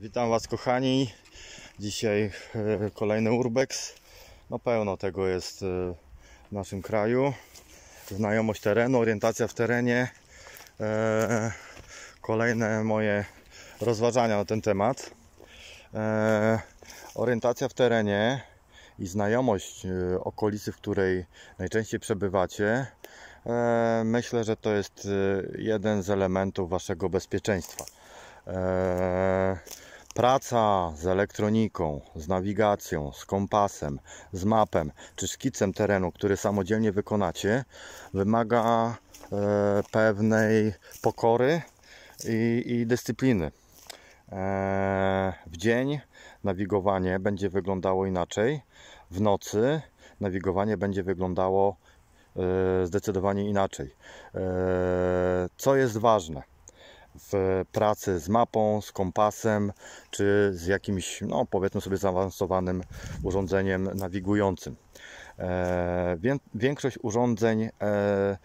Witam Was kochani. Dzisiaj e, kolejny Urbex. No pełno tego jest e, w naszym kraju. Znajomość terenu, orientacja w terenie. E, kolejne moje rozważania na ten temat. Orientacja w terenie i znajomość okolicy, w której najczęściej przebywacie, myślę, że to jest jeden z elementów waszego bezpieczeństwa. Praca z elektroniką, z nawigacją, z kompasem, z mapem czy szkicem terenu, który samodzielnie wykonacie, wymaga e, pewnej pokory i, i dyscypliny. E, w dzień nawigowanie będzie wyglądało inaczej, w nocy nawigowanie będzie wyglądało e, zdecydowanie inaczej. E, co jest ważne? w pracy z mapą, z kompasem, czy z jakimś, no powiedzmy sobie, zaawansowanym urządzeniem nawigującym. E, większość urządzeń e, e,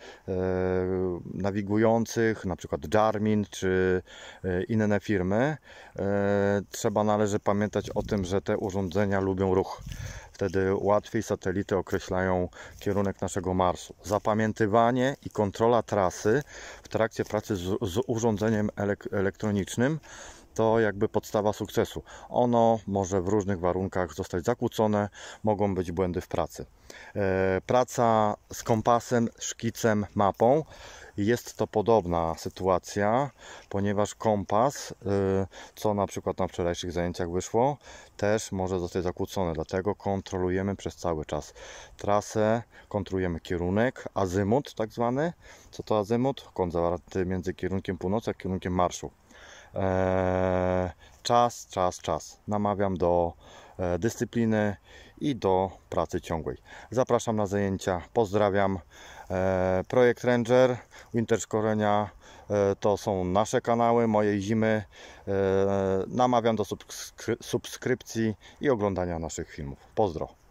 nawigujących, na przykład Garmin czy inne firmy, trzeba należy pamiętać o tym, że te urządzenia lubią ruch. Wtedy łatwiej satelity określają kierunek naszego marszu. Zapamiętywanie i kontrola trasy w trakcie pracy z, z urządzeniem elektronicznym to jakby podstawa sukcesu. Ono może w różnych warunkach zostać zakłócone, mogą być błędy w pracy. E, praca z kompasem, szkicem, mapą jest to podobna sytuacja, ponieważ kompas, e, co na przykład na wczorajszych zajęciach wyszło, też może zostać zakłócony. Dlatego kontrolujemy przez cały czas trasę, kontrolujemy kierunek, azymut tak zwany. Co to azymut? Kąt zawarty między kierunkiem północy a kierunkiem marszu. Eee, czas, czas, czas. Namawiam do e, dyscypliny i do pracy ciągłej. Zapraszam na zajęcia, pozdrawiam. E, Projekt Ranger, Winter Szkolenia e, to są nasze kanały, mojej zimy. Namawiam do subskrypcji i oglądania naszych filmów. Pozdro!